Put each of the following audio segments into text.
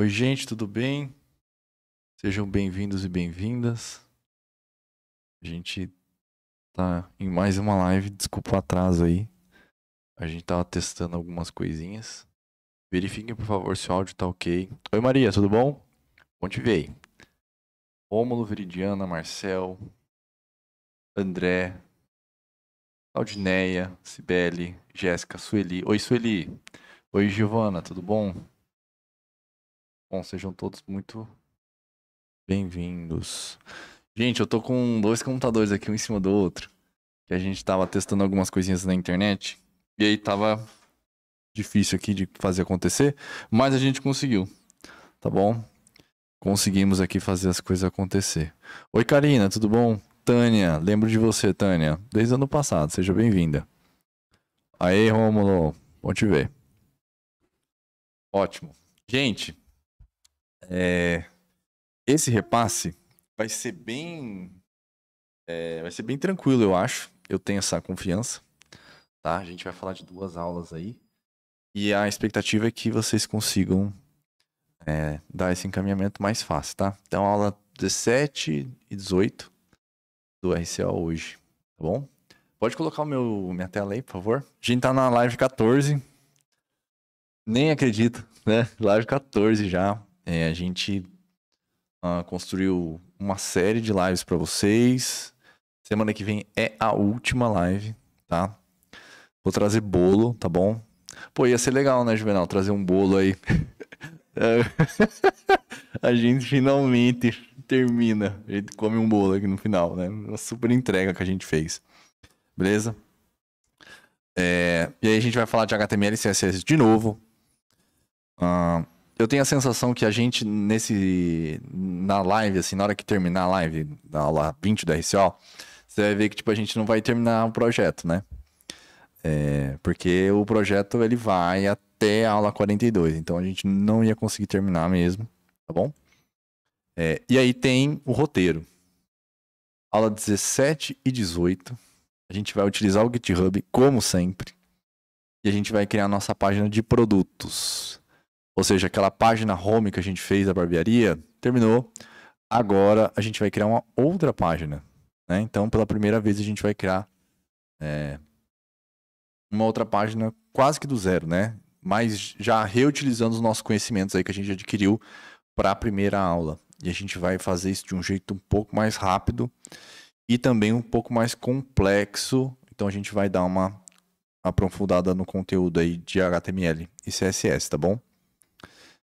Oi, gente, tudo bem? Sejam bem-vindos e bem-vindas. A gente tá em mais uma live, desculpa o atraso aí. A gente tava testando algumas coisinhas. Verifiquem, por favor, se o áudio tá ok. Oi, Maria, tudo bom? Bom te ver. Rômulo, Veridiana, Marcel, André, Claudineia, Cibele, Jéssica, Sueli. Oi, Sueli. Oi, Giovana, tudo bom? Bom, sejam todos muito bem-vindos. Gente, eu tô com dois computadores aqui, um em cima do outro. Que a gente tava testando algumas coisinhas na internet. E aí tava difícil aqui de fazer acontecer. Mas a gente conseguiu. Tá bom? Conseguimos aqui fazer as coisas acontecer. Oi, Karina, tudo bom? Tânia, lembro de você, Tânia. Desde o ano passado, seja bem-vinda. Aê, Romulo, Bom te ver. Ótimo. Gente, é, esse repasse vai ser bem. É, vai ser bem tranquilo, eu acho. Eu tenho essa confiança. Tá? A gente vai falar de duas aulas aí. E a expectativa é que vocês consigam é, dar esse encaminhamento mais fácil, tá? Então, aula 17 e 18 do RCO hoje, tá bom? Pode colocar o meu, minha tela aí, por favor. A gente tá na live 14. Nem acredito, né? Live 14 já. É, a gente uh, construiu uma série de lives para vocês. Semana que vem é a última live, tá? Vou trazer bolo, tá bom? Pô, ia ser legal, né, Juvenal? Trazer um bolo aí. É. a gente finalmente termina. A gente come um bolo aqui no final, né? Uma super entrega que a gente fez. Beleza? É... E aí a gente vai falar de HTML e CSS de novo. Uh eu tenho a sensação que a gente, nesse. Na live, assim, na hora que terminar a live da aula 20 do RCO, você vai ver que, tipo, a gente não vai terminar o projeto, né? É, porque o projeto, ele vai até a aula 42. Então, a gente não ia conseguir terminar mesmo, tá bom? É, e aí tem o roteiro. Aula 17 e 18. A gente vai utilizar o GitHub, como sempre. E a gente vai criar nossa página de produtos ou seja, aquela página home que a gente fez da barbearia, terminou. Agora a gente vai criar uma outra página. Né? Então, pela primeira vez, a gente vai criar é, uma outra página quase que do zero, né? Mas já reutilizando os nossos conhecimentos aí que a gente adquiriu para a primeira aula. E a gente vai fazer isso de um jeito um pouco mais rápido e também um pouco mais complexo. Então a gente vai dar uma aprofundada no conteúdo aí de HTML e CSS, tá bom?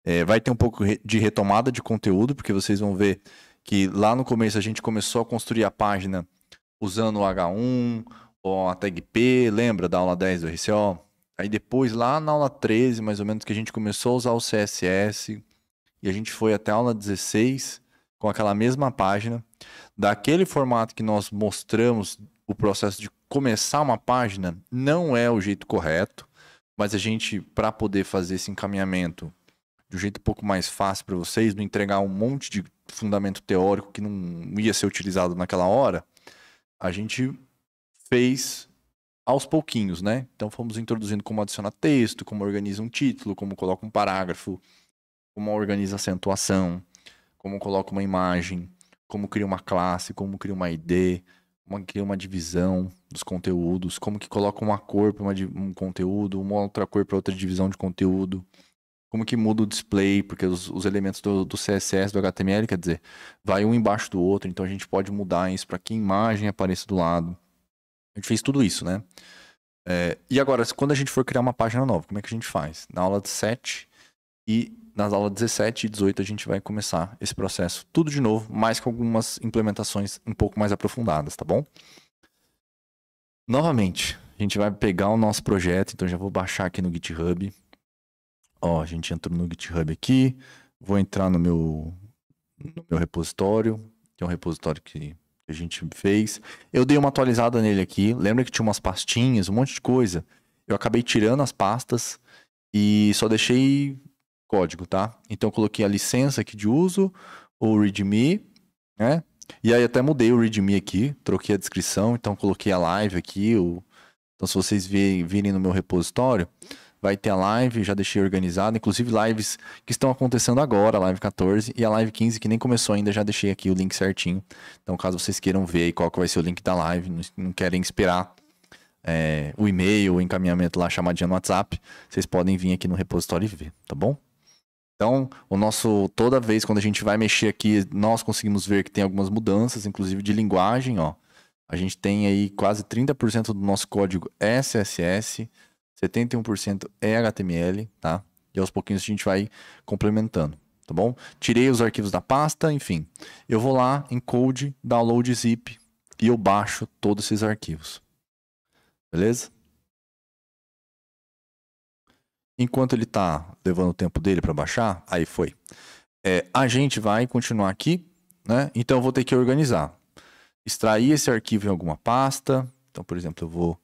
É, vai ter um pouco de retomada de conteúdo, porque vocês vão ver que lá no começo a gente começou a construir a página usando o H1 ou a tag P, lembra da aula 10 do RCO? Aí depois, lá na aula 13, mais ou menos, que a gente começou a usar o CSS e a gente foi até a aula 16 com aquela mesma página. Daquele formato que nós mostramos o processo de começar uma página, não é o jeito correto, mas a gente, para poder fazer esse encaminhamento de um jeito um pouco mais fácil para vocês, não entregar um monte de fundamento teórico que não ia ser utilizado naquela hora, a gente fez aos pouquinhos, né? Então fomos introduzindo como adiciona texto, como organiza um título, como coloca um parágrafo, como organiza acentuação, como coloca uma imagem, como cria uma classe, como cria uma ID, como cria uma divisão dos conteúdos, como que coloca uma cor para um conteúdo, uma outra cor para outra divisão de conteúdo, como que muda o display, porque os, os elementos do, do, CSS, do HTML, quer dizer, vai um embaixo do outro, então a gente pode mudar isso para que imagem apareça do lado. A gente fez tudo isso, né? É, e agora, quando a gente for criar uma página nova, como é que a gente faz? Na aula de 7 e nas aulas 17 e 18 a gente vai começar esse processo tudo de novo, mas com algumas implementações um pouco mais aprofundadas, tá bom? Novamente, a gente vai pegar o nosso projeto, então já vou baixar aqui no GitHub. Ó, a gente entrou no GitHub aqui, vou entrar no meu, no meu repositório, que é um repositório que a gente fez. Eu dei uma atualizada nele aqui, lembra que tinha umas pastinhas, um monte de coisa. Eu acabei tirando as pastas e só deixei código, tá? Então eu coloquei a licença aqui de uso, o readme, né? E aí até mudei o readme aqui, troquei a descrição, então coloquei a live aqui, o... então se vocês virem no meu repositório, vai ter a live, já deixei organizado, inclusive lives que estão acontecendo agora, a live 14 e a live 15 que nem começou ainda, já deixei aqui o link certinho. Então, caso vocês queiram ver qual que vai ser o link da live, não, não querem esperar é, o e-mail, o encaminhamento lá, chamadinha no WhatsApp, vocês podem vir aqui no repositório e ver, tá bom? Então, o nosso toda vez quando a gente vai mexer aqui, nós conseguimos ver que tem algumas mudanças, inclusive de linguagem, ó. A gente tem aí quase 30% do nosso código SSS, 71% é HTML, tá? E aos pouquinhos a gente vai complementando, tá bom? Tirei os arquivos da pasta, enfim. Eu vou lá em code, download zip e eu baixo todos esses arquivos. Beleza? Enquanto ele está levando o tempo dele para baixar, aí foi. É, a gente vai continuar aqui, né? Então eu vou ter que organizar. Extrair esse arquivo em alguma pasta. Então, por exemplo, eu vou,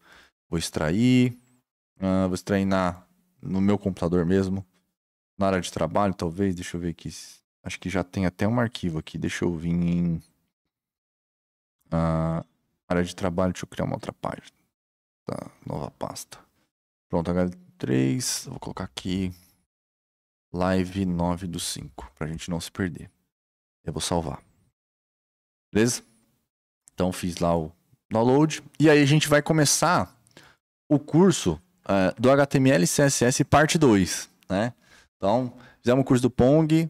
vou extrair. Uh, vou treinar no meu computador mesmo. Na área de trabalho, talvez. Deixa eu ver aqui. Acho que já tem até um arquivo aqui. Deixa eu vir em. Uh, área de trabalho. Deixa eu criar uma outra página. Tá, nova pasta. Pronto, H3. Vou colocar aqui. Live 9 do 5. Pra gente não se perder. Eu vou salvar. Beleza? Então fiz lá o download. E aí a gente vai começar o curso uh, do HTML e CSS parte 2, né? Então, fizemos o curso do Pong,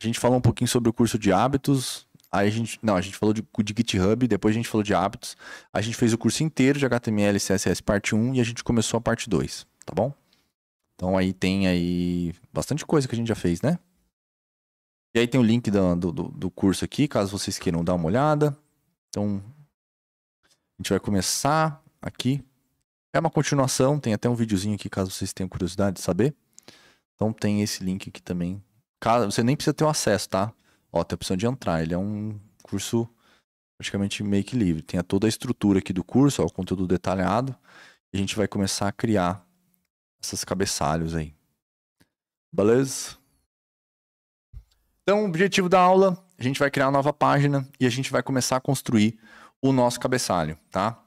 a gente falou um pouquinho sobre o curso de hábitos, aí a gente, não, a gente falou de, de GitHub, depois a gente falou de hábitos, a gente fez o curso inteiro de HTML e CSS parte 1 e a gente começou a parte 2, tá bom? Então aí tem aí bastante coisa que a gente já fez, né? E aí tem o link do, do, do curso aqui, caso vocês queiram dar uma olhada. Então, a gente vai começar aqui é uma continuação, tem até um videozinho aqui caso vocês tenham curiosidade de saber. Então tem esse link aqui também. Você nem precisa ter o um acesso, tá? Ó, tem a opção de entrar. Ele é um curso praticamente meio que livre. Tem toda a estrutura aqui do curso, ó, o conteúdo detalhado. E a gente vai começar a criar esses cabeçalhos aí. Beleza? Então, o objetivo da aula, a gente vai criar uma nova página e a gente vai começar a construir o nosso cabeçalho, tá?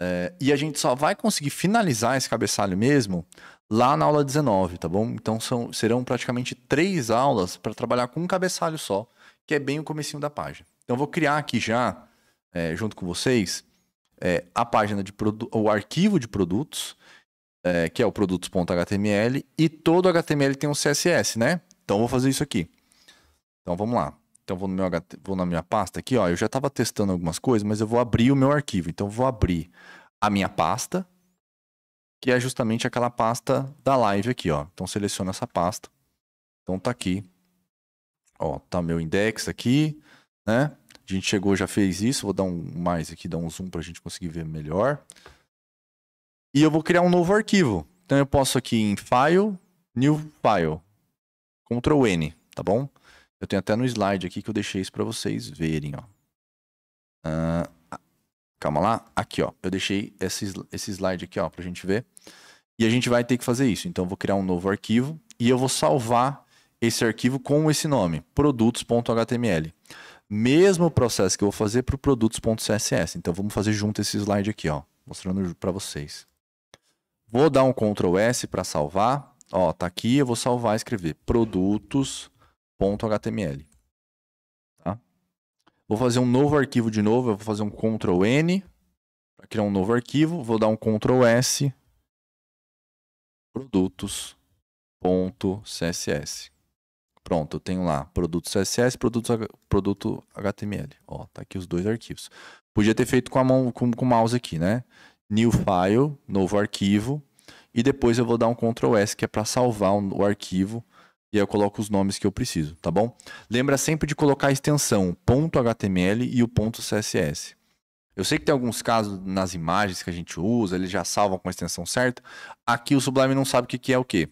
É, e a gente só vai conseguir finalizar esse cabeçalho mesmo lá na aula 19, tá bom? Então são, serão praticamente três aulas para trabalhar com um cabeçalho só, que é bem o comecinho da página. Então eu vou criar aqui já, é, junto com vocês, é, a página de o arquivo de produtos, é, que é o produtos.html, e todo HTML tem um CSS, né? Então eu vou fazer isso aqui. Então vamos lá. Então vou no meu HT, vou na minha pasta aqui, ó. Eu já estava testando algumas coisas, mas eu vou abrir o meu arquivo. Então vou abrir a minha pasta, que é justamente aquela pasta da live aqui, ó. Então seleciona essa pasta. Então tá aqui. Ó, tá meu index aqui, né? A gente chegou, já fez isso. Vou dar um mais aqui, dar um zoom para a gente conseguir ver melhor. E eu vou criar um novo arquivo. Então eu posso aqui em File, New File, Ctrl N, tá bom? Eu tenho até no slide aqui que eu deixei isso para vocês verem, ó. Uh, calma lá. Aqui, ó. Eu deixei esse, esse slide aqui, ó, pra gente ver. E a gente vai ter que fazer isso. Então, eu vou criar um novo arquivo e eu vou salvar esse arquivo com esse nome, produtos.html. Mesmo processo que eu vou fazer para o produtos.css. Então, vamos fazer junto esse slide aqui, ó, mostrando para vocês. Vou dar um Ctrl S para salvar. Ó, tá aqui, eu vou salvar e escrever produtos .html. Tá? Vou fazer um novo arquivo de novo, eu vou fazer um Ctrl N para criar um novo arquivo, vou dar um Ctrl S produtos.css. Pronto, eu tenho lá produto CSS, produto, produto HTML. Ó, tá aqui os dois arquivos. Podia ter feito com a mão com, com o mouse aqui, né? New file, novo arquivo, e depois eu vou dar um Ctrl S que é para salvar o arquivo e aí eu coloco os nomes que eu preciso, tá bom? Lembra sempre de colocar a extensão .html e o .css. Eu sei que tem alguns casos nas imagens que a gente usa, eles já salvam com a extensão certa. Aqui o Sublime não sabe o que é o que.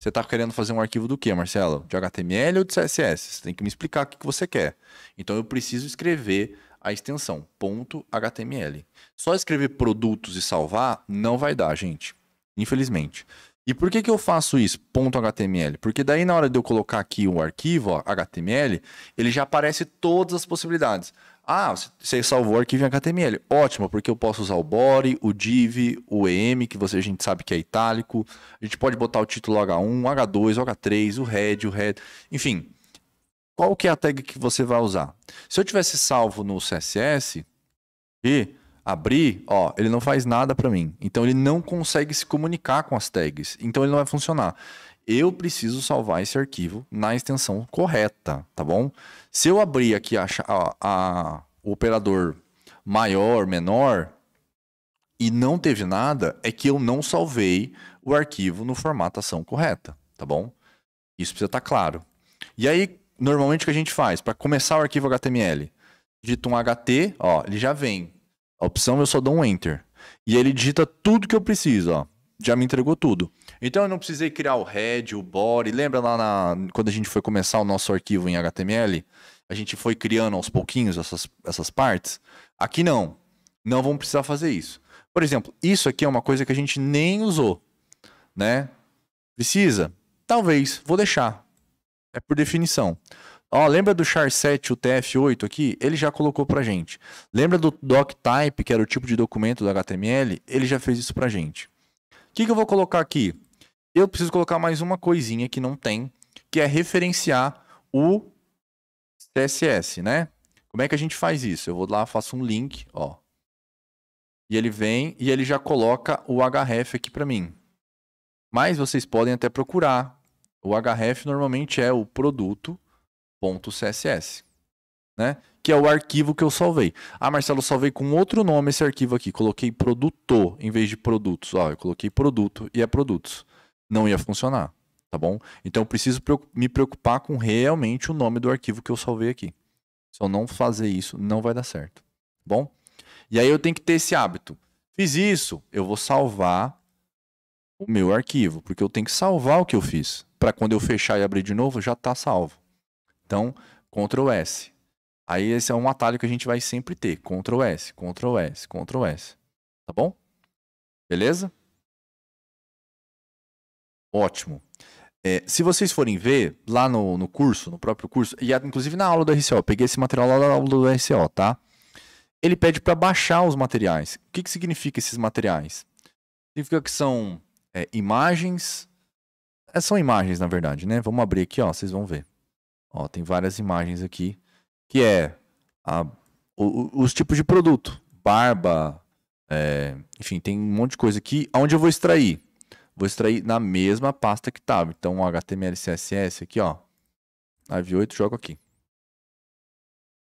Você está querendo fazer um arquivo do que, Marcelo? De HTML ou de CSS? Você tem que me explicar o que você quer. Então eu preciso escrever a extensão .html. Só escrever produtos e salvar não vai dar, gente. Infelizmente. E por que, que eu faço isso? Ponto .html. Porque daí na hora de eu colocar aqui o arquivo, ó, HTML, ele já aparece todas as possibilidades. Ah, você salvou o arquivo em HTML. Ótimo, porque eu posso usar o body, o div, o em, que você, a gente sabe que é itálico. A gente pode botar o título H1, H2, H3, o head, o head, enfim. Qual que é a tag que você vai usar? Se eu tivesse salvo no CSS, e abrir, ó, ele não faz nada para mim. Então ele não consegue se comunicar com as tags. Então ele não vai funcionar. Eu preciso salvar esse arquivo na extensão correta, tá bom? Se eu abrir aqui a, a, a o operador maior, menor e não teve nada, é que eu não salvei o arquivo no formatação correta, tá bom? Isso precisa estar tá claro. E aí, normalmente o que a gente faz para começar o arquivo HTML? Digita um HT, ó, ele já vem a opção, eu só dou um enter. E ele digita tudo que eu preciso, ó. Já me entregou tudo. Então eu não precisei criar o head, o body. Lembra lá na, quando a gente foi começar o nosso arquivo em HTML? A gente foi criando aos pouquinhos essas, essas partes. Aqui não. Não vamos precisar fazer isso. Por exemplo, isso aqui é uma coisa que a gente nem usou, né? Precisa? Talvez. Vou deixar. É por definição. Ó, lembra do char 7, o TF8 aqui? Ele já colocou pra gente. Lembra do doctype, que era o tipo de documento do HTML? Ele já fez isso pra gente. O que, que eu vou colocar aqui? Eu preciso colocar mais uma coisinha que não tem, que é referenciar o CSS, né? Como é que a gente faz isso? Eu vou lá, faço um link, ó. E ele vem e ele já coloca o href aqui para mim. Mas vocês podem até procurar. O href normalmente é o produto .css, né? Que é o arquivo que eu salvei. Ah, Marcelo, salvei com outro nome esse arquivo aqui. Coloquei produtor em vez de produtos. Ó, eu coloquei produto e é produtos. Não ia funcionar, tá bom? Então eu preciso me preocupar com realmente o nome do arquivo que eu salvei aqui. Se eu não fazer isso, não vai dar certo, tá bom? E aí eu tenho que ter esse hábito. Fiz isso, eu vou salvar o meu arquivo, porque eu tenho que salvar o que eu fiz, para quando eu fechar e abrir de novo, já está salvo. Então, Ctrl S. Aí esse é um atalho que a gente vai sempre ter. Ctrl S, Ctrl S, Ctrl S. Tá bom? Beleza? Ótimo. É, se vocês forem ver lá no, no curso, no próprio curso, e inclusive na aula do RCO, eu peguei esse material lá na aula do RCO, tá? Ele pede para baixar os materiais. O que, que significa esses materiais? Significa que são é, imagens. É, são imagens, na verdade, né? Vamos abrir aqui, ó, vocês vão ver. Ó, tem várias imagens aqui, que é a, o, os tipos de produto. Barba, é, enfim, tem um monte de coisa aqui. Onde eu vou extrair? Vou extrair na mesma pasta que estava. Então, HTML, CSS aqui, ó. Nave 8, jogo aqui.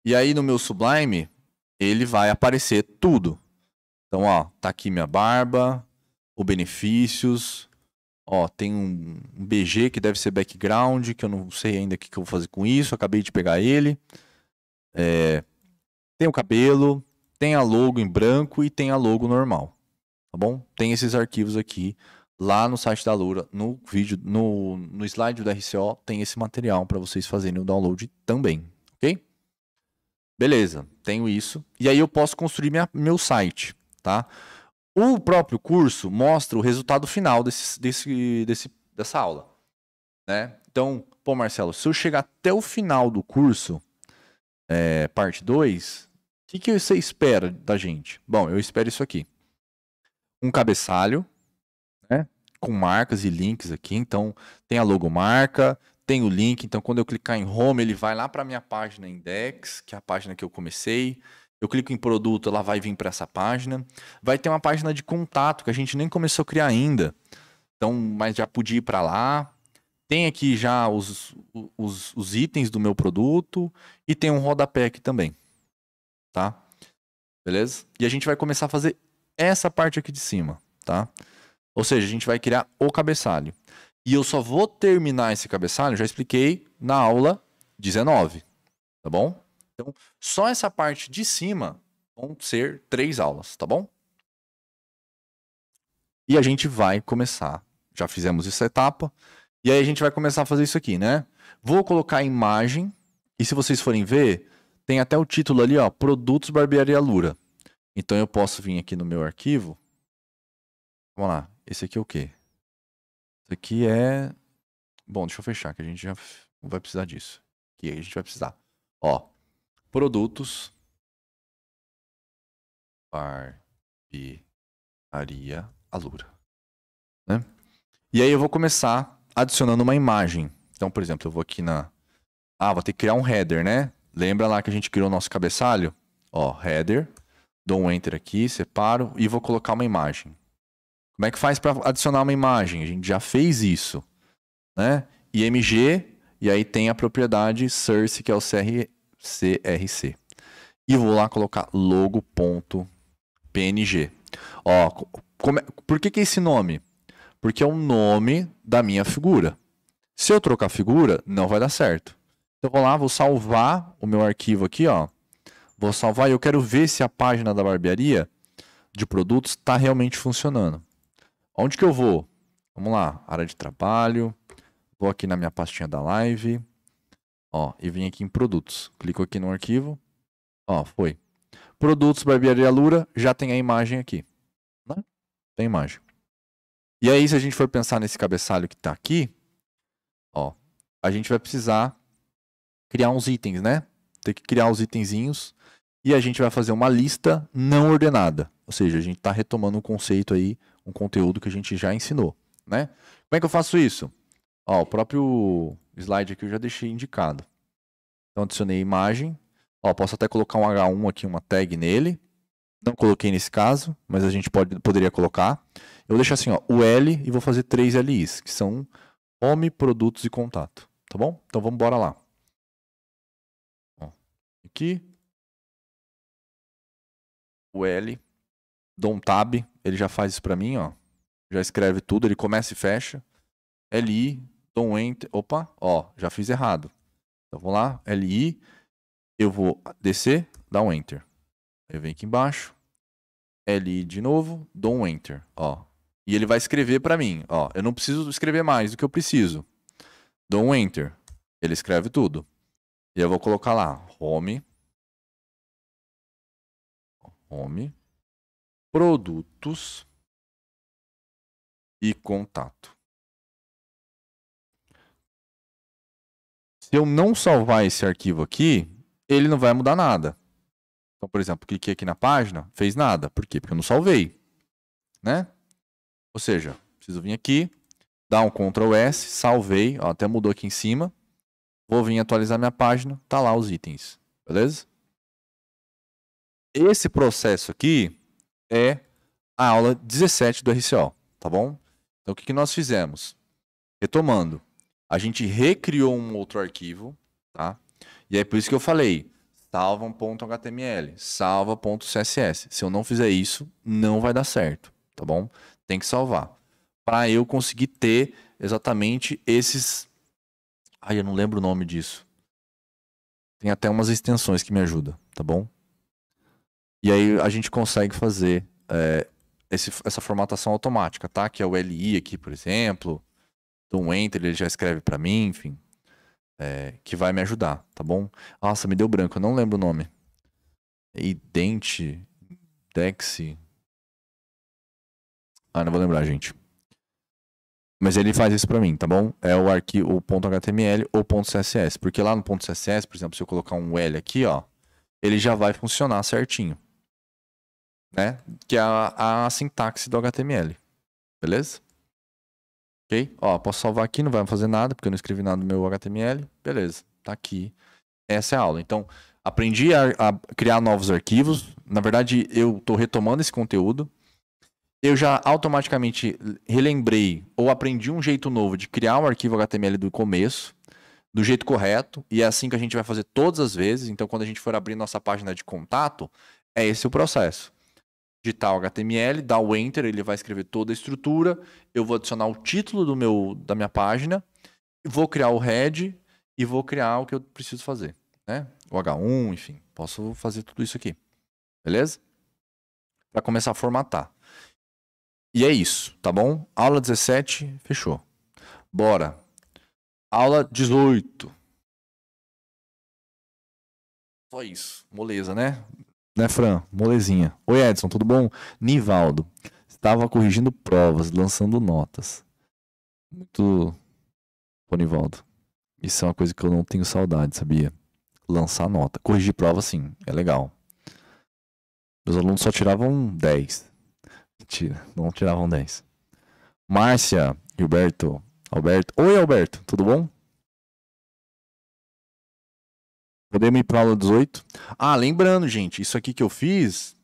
E aí, no meu Sublime, ele vai aparecer tudo. Então, ó, tá aqui minha barba, o benefícios, ó, tem um, um BG que deve ser background, que eu não sei ainda o que, que eu vou fazer com isso, acabei de pegar ele. É, tem o cabelo, tem a logo em branco e tem a logo normal. Tá bom? Tem esses arquivos aqui lá no site da Loura no vídeo, no, no slide do RCO, tem esse material para vocês fazerem o download também, ok? Beleza, tenho isso. E aí eu posso construir minha, meu site, tá? O próprio curso mostra o resultado final desse, desse, desse, dessa aula. Né? Então, pô, Marcelo, se eu chegar até o final do curso, é, parte 2, o que, que você espera da gente? Bom, eu espero isso aqui. Um cabeçalho, né? Com marcas e links aqui. Então, tem a logomarca, tem o link. Então, quando eu clicar em home, ele vai lá para minha página index, que é a página que eu comecei. Eu clico em produto, ela vai vir para essa página. Vai ter uma página de contato que a gente nem começou a criar ainda. Então, mas já podia ir para lá. Tem aqui já os, os, os, itens do meu produto e tem um rodapé aqui também. Tá? Beleza? E a gente vai começar a fazer essa parte aqui de cima, tá? Ou seja, a gente vai criar o cabeçalho. E eu só vou terminar esse cabeçalho, já expliquei na aula 19, tá bom? Então, só essa parte de cima vão ser três aulas, tá bom? E a gente vai começar. Já fizemos essa etapa. E aí a gente vai começar a fazer isso aqui, né? Vou colocar a imagem. E se vocês forem ver, tem até o título ali, ó. Produtos Barbearia Lura. Então eu posso vir aqui no meu arquivo. Vamos lá. Esse aqui é o quê? Isso aqui é... Bom, deixa eu fechar, que a gente já não vai precisar disso. Que a gente vai precisar. Ó, produtos, barbearia Alura. Né? E aí eu vou começar adicionando uma imagem. Então, por exemplo, eu vou aqui na... Ah, vou ter que criar um header, né? Lembra lá que a gente criou o nosso cabeçalho? Ó, header. Dou um enter aqui, separo e vou colocar uma imagem. Como é que faz para adicionar uma imagem? A gente já fez isso, né? IMG, e aí tem a propriedade source, que é o CR, CRC. E vou lá colocar logo.png. Ó, como é, por que, que é esse nome? Porque é o nome da minha figura. Se eu trocar a figura, não vai dar certo. Então vou lá, vou salvar o meu arquivo aqui, ó. Vou salvar e eu quero ver se a página da barbearia de produtos está realmente funcionando. Onde que eu vou? Vamos lá, área de trabalho. Vou aqui na minha pastinha da live. Ó, e vim aqui em produtos. Clico aqui no arquivo. Ó, foi. Produtos Barbearia Lura, já tem a imagem aqui. Né? Tem imagem. E aí, se a gente for pensar nesse cabeçalho que está aqui, ó, a gente vai precisar criar uns itens, né? Ter que criar os itenzinhos. E a gente vai fazer uma lista não ordenada. Ou seja, a gente está retomando um conceito aí, um conteúdo que a gente já ensinou, né? Como é que eu faço isso? Ó, o próprio slide aqui eu já deixei indicado. Então adicionei imagem. Ó, posso até colocar um H1 aqui, uma tag nele. Não coloquei nesse caso, mas a gente pode, poderia colocar. Eu vou deixar assim, ó, o L e vou fazer três LIs, que são home, produtos e contato. Tá bom? Então vamos embora lá. Ó, aqui. O L. Dou um tab. Ele já faz isso para mim, ó. Já escreve tudo. Ele começa e fecha. LI um Enter. Opa, ó, já fiz errado. Então vou lá, LI. Eu vou descer, dar um Enter. Eu venho aqui embaixo. LI de novo, dou um Enter. Ó. E ele vai escrever para mim. Ó, eu não preciso escrever mais do que eu preciso. Dou um Enter. Ele escreve tudo. E eu vou colocar lá, home. Home. Produtos e contato. Se eu não salvar esse arquivo aqui, ele não vai mudar nada. Então, por exemplo, cliquei aqui na página, fez nada. Por quê? Porque eu não salvei. Né? Ou seja, preciso vir aqui, dar um Ctrl S, salvei, ó, até mudou aqui em cima. Vou vir atualizar minha página, tá lá os itens. Beleza? Esse processo aqui é a aula 17 do RCO, tá bom? Então, o que, que nós fizemos? Retomando, a gente recriou um outro arquivo, tá? E é por isso que eu falei, salva um ponto .html, salva ponto .css. Se eu não fizer isso, não vai dar certo, tá bom? Tem que salvar. Para eu conseguir ter exatamente esses... Ai, eu não lembro o nome disso. Tem até umas extensões que me ajudam, tá bom? E aí a gente consegue fazer é, esse, essa formatação automática, tá? Que é o LI aqui, por exemplo um enter, ele já escreve para mim, enfim. É, que vai me ajudar, tá bom? Nossa, me deu branco, eu não lembro o nome. Idente, Dexi. Ah, não vou lembrar, gente. Mas ele faz isso para mim, tá bom? É o arquivo .html ou .css, porque lá no .css, por exemplo, se eu colocar um L aqui, ó, ele já vai funcionar certinho, né? Que é a, a sintaxe do HTML, beleza? Ok? Ó, posso salvar aqui, não vai fazer nada, porque eu não escrevi nada no meu HTML. Beleza, tá aqui. Essa é a aula. Então, aprendi a, a criar novos arquivos. Na verdade, eu estou retomando esse conteúdo. Eu já automaticamente relembrei ou aprendi um jeito novo de criar um arquivo HTML do começo, do jeito correto, e é assim que a gente vai fazer todas as vezes. Então, quando a gente for abrir nossa página de contato, é esse o processo digitar o HTML, dar o enter, ele vai escrever toda a estrutura, eu vou adicionar o título do meu, da minha página, vou criar o head e vou criar o que eu preciso fazer, né? O H1, enfim, posso fazer tudo isso aqui. Beleza? Para começar a formatar. E é isso, tá bom? Aula 17, fechou. Bora. Aula 18. Só isso. Moleza, né? Né, Fran? Molezinha. Oi, Edson, tudo bom? Nivaldo. Estava corrigindo provas, lançando notas. Muito. Ô, Nivaldo. Isso é uma coisa que eu não tenho saudade, sabia? Lançar nota. Corrigir prova, sim, é legal. Meus alunos só tiravam 10. Mentira, não tiravam 10. Márcia, Gilberto, Alberto. Oi, Alberto, tudo bom? Podemos ir para aula 18. Ah, lembrando, gente, isso aqui que eu fiz,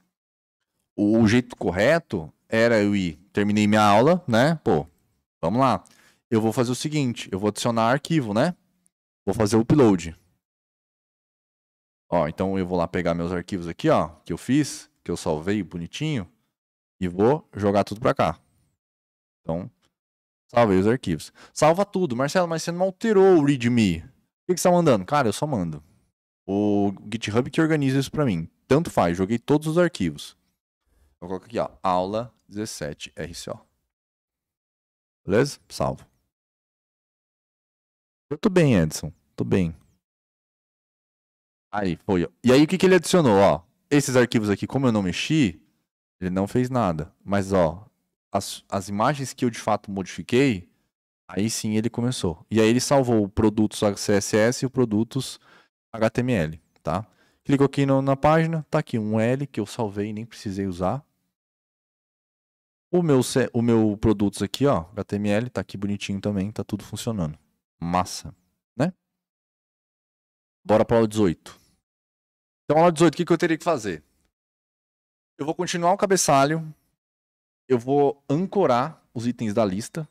o jeito correto era eu ir, terminei minha aula, né? Pô, vamos lá. Eu vou fazer o seguinte, eu vou adicionar arquivo, né? Vou fazer o upload. Ó, então eu vou lá pegar meus arquivos aqui, ó, que eu fiz, que eu salvei bonitinho, e vou jogar tudo para cá. Então, salvei os arquivos. Salva tudo. Marcelo, mas você não alterou o readme. O que, que você tá mandando? Cara, eu só mando o GitHub que organiza isso para mim. Tanto faz, joguei todos os arquivos. Vou colocar aqui, ó, aula 17 RCO. Beleza? Salvo. Eu tô bem, Edson. Tô bem. Aí, foi. E aí, o que, que ele adicionou? Ó, esses arquivos aqui, como eu não mexi, ele não fez nada. Mas, ó, as, as imagens que eu de fato modifiquei, aí sim ele começou. E aí ele salvou o produtos CSS e o produtos HTML, tá? Clico aqui no, na página, tá aqui um L que eu salvei e nem precisei usar. O meu, o meu produtos aqui, ó, HTML, tá aqui bonitinho também, tá tudo funcionando. Massa, né? Bora para aula 18. Então, aula 18, o que, que eu teria que fazer? Eu vou continuar o cabeçalho, eu vou ancorar os itens da lista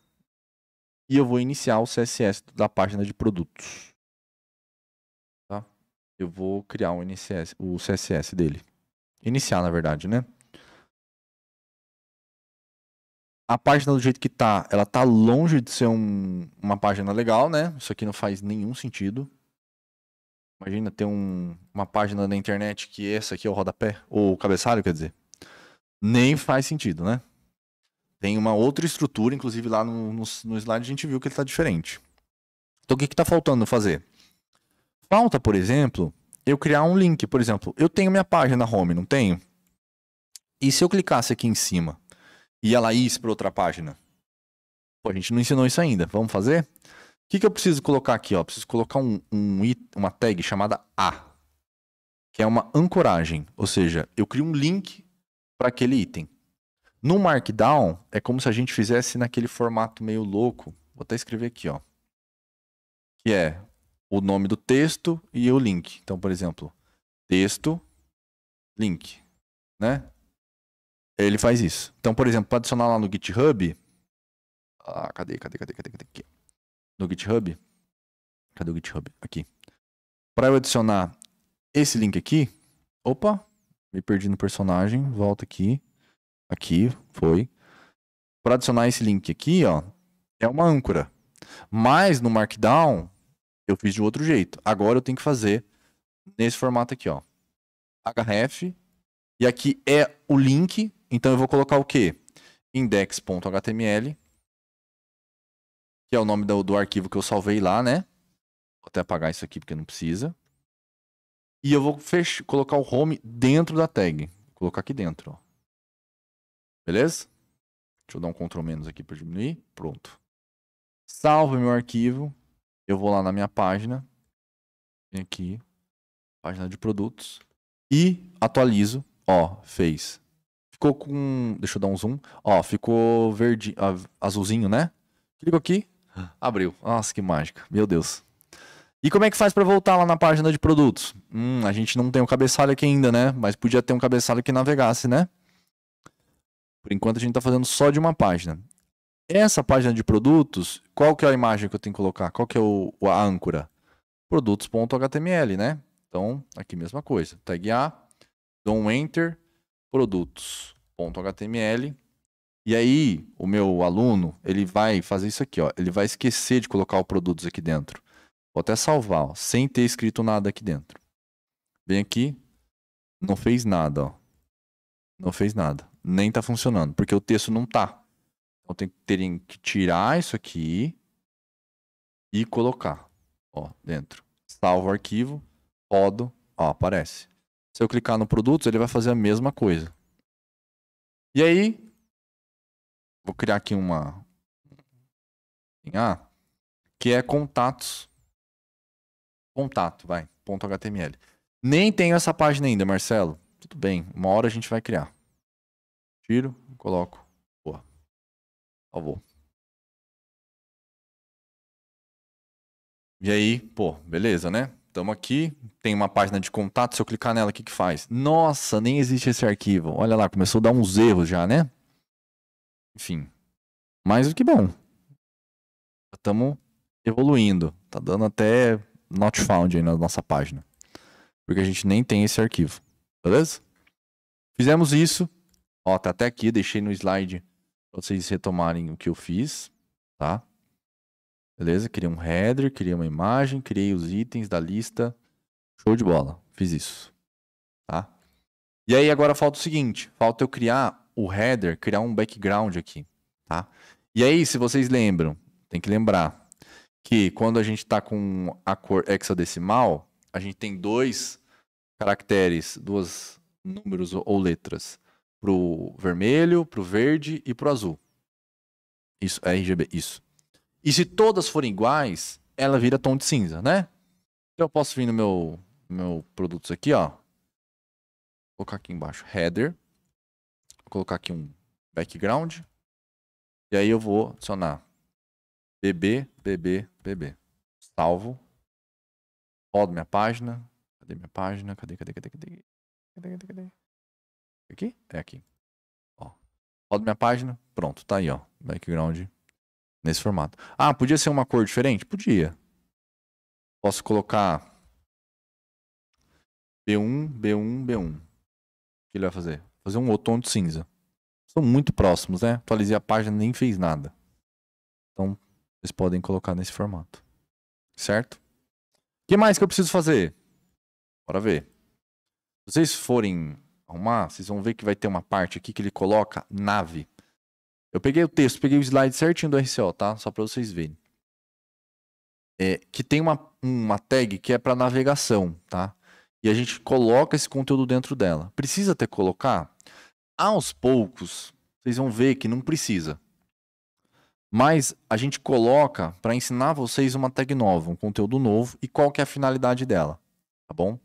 e eu vou iniciar o CSS da página de produtos eu vou criar o, NCS, o CSS dele. Iniciar, na verdade, né? A página do jeito que tá, ela tá longe de ser um, uma página legal, né? Isso aqui não faz nenhum sentido. Imagina ter um, uma página na internet que essa aqui é o rodapé, ou o cabeçalho, quer dizer. Nem faz sentido, né? Tem uma outra estrutura, inclusive lá no, no, no slide a gente viu que ele está diferente. Então o que está faltando fazer? Falta, por exemplo, eu criar um link. Por exemplo, eu tenho minha página home, não tenho? E se eu clicasse aqui em cima e ela ir para outra página? Pô, a gente não ensinou isso ainda. Vamos fazer? O que, que eu preciso colocar aqui? Ó? Preciso colocar um, um, uma tag chamada A, que é uma ancoragem. Ou seja, eu crio um link para aquele item. No Markdown, é como se a gente fizesse naquele formato meio louco. Vou até escrever aqui, ó. Que é o nome do texto e o link. Então, por exemplo, texto, link, né? Ele faz isso. Então, por exemplo, para adicionar lá no GitHub, ah, cadê, cadê, cadê, cadê, cadê aqui? No GitHub, cadê o GitHub? Aqui. Para eu adicionar esse link aqui, opa, me perdi no personagem, volta aqui, aqui, foi. Para adicionar esse link aqui, ó, é uma âncora. Mas no Markdown, eu fiz de outro jeito. Agora eu tenho que fazer nesse formato aqui, ó. href. E aqui é o link. Então eu vou colocar o quê? index.html. Que é o nome do, do arquivo que eu salvei lá, né? Vou até apagar isso aqui porque não precisa. E eu vou colocar o home dentro da tag. Vou colocar aqui dentro, ó. Beleza? Deixa eu dar um Ctrl menos aqui para diminuir. Pronto. Salvo meu arquivo eu vou lá na minha página, vem aqui, página de produtos, e atualizo. Ó, fez. Ficou com. Deixa eu dar um zoom. Ó, ficou verde, azulzinho, né? Clico aqui, abriu. Nossa, que mágica. Meu Deus. E como é que faz para voltar lá na página de produtos? Hum, a gente não tem um cabeçalho aqui ainda, né? Mas podia ter um cabeçalho que navegasse, né? Por enquanto a gente está fazendo só de uma página. Essa página de produtos, qual que é a imagem que eu tenho que colocar? Qual que é o, a âncora? Produtos.html, né? Então, aqui mesma coisa. Tag A, dou um Enter, produtos.html. E aí, o meu aluno, ele vai fazer isso aqui, ó. Ele vai esquecer de colocar o produtos aqui dentro. Vou até salvar, ó, sem ter escrito nada aqui dentro. Vem aqui, não fez nada, ó. Não fez nada. Nem tá funcionando, porque o texto não tá. Então tem, terem que tirar isso aqui e colocar, ó, dentro. Salvo o arquivo, rodo, ó, aparece. Se eu clicar no produtos, ele vai fazer a mesma coisa. E aí, vou criar aqui uma ah que é contatos. Contato, vai, ponto .html. Nem tenho essa página ainda, Marcelo. Tudo bem, uma hora a gente vai criar. Tiro, coloco. Salvou. E aí, pô, beleza, né? Estamos aqui, tem uma página de contato, se eu clicar nela, o que que faz? Nossa, nem existe esse arquivo. Olha lá, começou a dar uns erros já, né? Enfim, mas o que bom. Estamos evoluindo. Tá dando até not found aí na nossa página. Porque a gente nem tem esse arquivo. Beleza? Fizemos isso. Ó, tá até aqui, deixei no slide vocês retomarem o que eu fiz, tá? Beleza? Criei um header, criei uma imagem, criei os itens da lista. Show de bola. Fiz isso. Tá? E aí agora falta o seguinte, falta eu criar o header, criar um background aqui, tá? E aí, se vocês lembram, tem que lembrar que quando a gente está com a cor hexadecimal, a gente tem dois caracteres, dois números ou letras pro vermelho, pro verde e pro azul. Isso, é RGB, isso. E se todas forem iguais, ela vira tom de cinza, né? Então eu posso vir no meu, meu produtos aqui, ó. colocar aqui embaixo, header. Vou colocar aqui um background. E aí eu vou adicionar bb, bb, bb. Salvo. Rodo minha página. Cadê minha página? Cadê, cadê, cadê, cadê? Cadê, cadê, cadê? Aqui? É aqui. Ó. Rodo minha página. Pronto, tá aí, ó. Background nesse formato. Ah, podia ser uma cor diferente? Podia. Posso colocar B1, B1, B1. O que ele vai fazer? Fazer um tom de cinza. São muito próximos, né? Atualizei a página, nem fez nada. Então, vocês podem colocar nesse formato. Certo? O que mais que eu preciso fazer? Bora ver. Se vocês forem arrumar, vocês vão ver que vai ter uma parte aqui que ele coloca nave. Eu peguei o texto, peguei o slide certinho do RCO, tá? Só para vocês verem. É, que tem uma, uma tag que é para navegação, tá? E a gente coloca esse conteúdo dentro dela. Precisa ter colocar? Aos poucos, vocês vão ver que não precisa. Mas a gente coloca para ensinar vocês uma tag nova, um conteúdo novo e qual que é a finalidade dela, tá bom?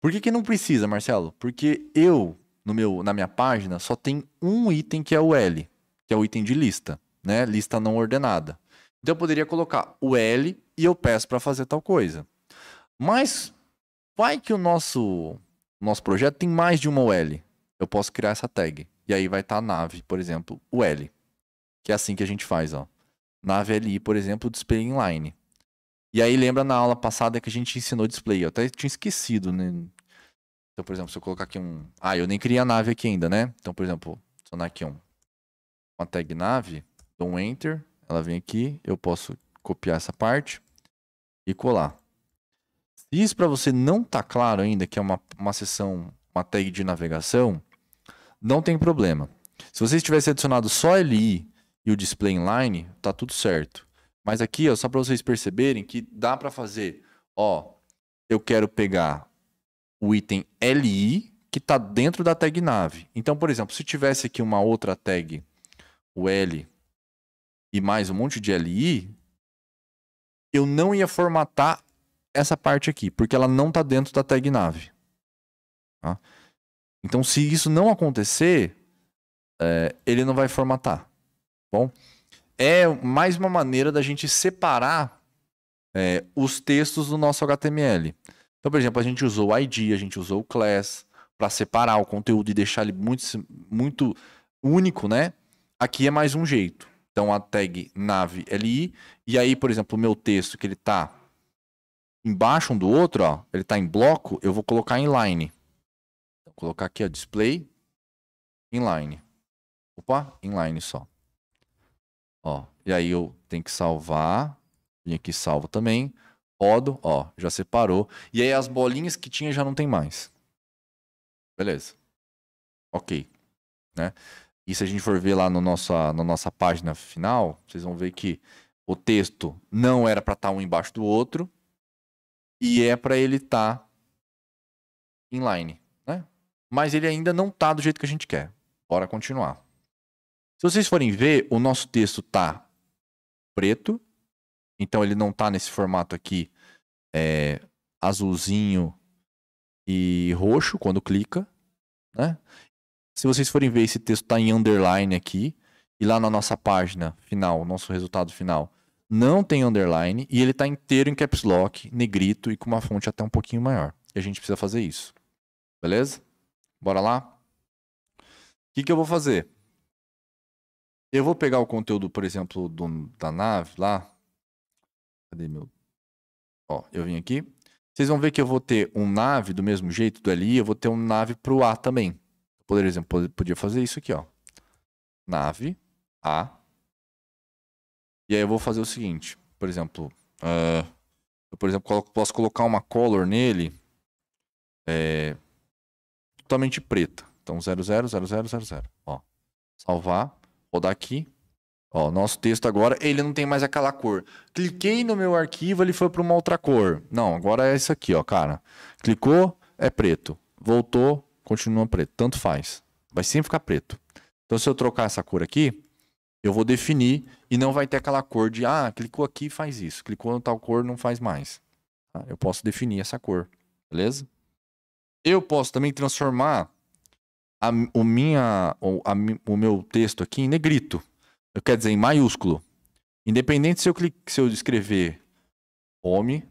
Por que, que não precisa, Marcelo? Porque eu, no meu, na minha página, só tem um item que é o L, que é o item de lista, né? Lista não ordenada. Então eu poderia colocar o L e eu peço para fazer tal coisa. Mas vai que o nosso nosso projeto tem mais de uma UL. Eu posso criar essa tag. E aí vai estar tá a nave, por exemplo, UL. Que é assim que a gente faz, ó. Nave LI, por exemplo, display inline. E aí lembra na aula passada que a gente ensinou display. Eu até tinha esquecido, né? Então, por exemplo, se eu colocar aqui um... Ah, eu nem criei a nave aqui ainda, né? Então, por exemplo, adicionar aqui um... uma tag nave, dou um enter, ela vem aqui, eu posso copiar essa parte e colar. Se isso para você não tá claro ainda que é uma, uma seção, uma tag de navegação, não tem problema. Se você tivesse adicionado só LI e o display inline, tá tudo certo. Mas aqui, ó, só para vocês perceberem que dá para fazer, ó, eu quero pegar o item LI que está dentro da tag nave. Então, por exemplo, se tivesse aqui uma outra tag, o L e mais um monte de LI, eu não ia formatar essa parte aqui, porque ela não está dentro da tag nave. Tá? Então, se isso não acontecer, é, ele não vai formatar. Tá bom, é mais uma maneira da gente separar é, os textos do nosso HTML. Então, por exemplo, a gente usou o ID, a gente usou o class para separar o conteúdo e deixar ele muito, muito único, né? Aqui é mais um jeito. Então, a tag nave li e aí, por exemplo, o meu texto que ele está embaixo um do outro, ó, ele está em bloco, eu vou colocar inline. Então, vou colocar aqui, ó, display inline. Opa, inline só. Ó, e aí eu tenho que salvar. Vim aqui, salvo também. Rodo, ó, já separou. E aí as bolinhas que tinha já não tem mais. Beleza. Ok. Né? E se a gente for ver lá no nossa, na nossa página final, vocês vão ver que o texto não era para estar tá um embaixo do outro e é para ele estar tá inline, né? Mas ele ainda não tá do jeito que a gente quer. Bora continuar. Se vocês forem ver, o nosso texto tá preto, então ele não tá nesse formato aqui é, azulzinho e roxo quando clica, né? Se vocês forem ver, esse texto tá em underline aqui, e lá na nossa página final, nosso resultado final, não tem underline e ele está inteiro em caps lock, negrito e com uma fonte até um pouquinho maior. E a gente precisa fazer isso. Beleza? Bora lá? O que, que eu vou fazer? Eu vou pegar o conteúdo, por exemplo, do, da nave lá. Cadê meu? Ó, eu vim aqui. Vocês vão ver que eu vou ter um nave do mesmo jeito do LI, eu vou ter um nave para o A também. Por exemplo, podia fazer isso aqui, ó. Nave A. E aí eu vou fazer o seguinte, por exemplo, uh, eu, por exemplo, posso colocar uma color nele é, totalmente preta. Então 000000, ó. Salvar rodar aqui. Ó, nosso texto agora, ele não tem mais aquela cor. Cliquei no meu arquivo, ele foi para uma outra cor. Não, agora é isso aqui, ó, cara. Clicou, é preto. Voltou, continua preto. Tanto faz. Vai sempre ficar preto. Então, se eu trocar essa cor aqui, eu vou definir e não vai ter aquela cor de, ah, clicou aqui, faz isso. Clicou no tal cor, não faz mais. Tá? Eu posso definir essa cor, beleza? Eu posso também transformar a, o, minha, o, a, o meu texto aqui em negrito. Eu quero dizer, em maiúsculo. Independente se eu, clique, se eu escrever home,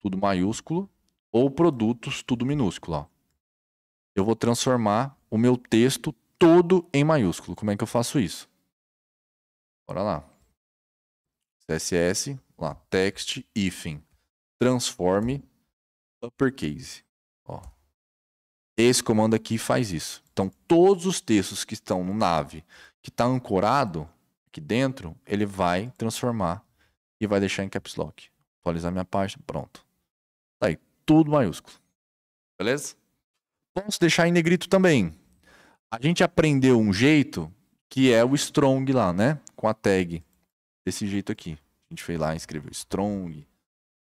tudo maiúsculo, ou produtos, tudo minúsculo. Ó. Eu vou transformar o meu texto todo em maiúsculo. Como é que eu faço isso? Bora lá. CSS, lá, text, hífen, transforme, uppercase. Ó. Esse comando aqui faz isso. Então, todos os textos que estão no nave, que está ancorado aqui dentro, ele vai transformar e vai deixar em caps lock. Atualizar minha página, pronto. Tá aí, tudo maiúsculo. Beleza? Vamos deixar em negrito também. A gente aprendeu um jeito que é o strong lá, né? Com a tag desse jeito aqui. A gente foi lá e escreveu strong.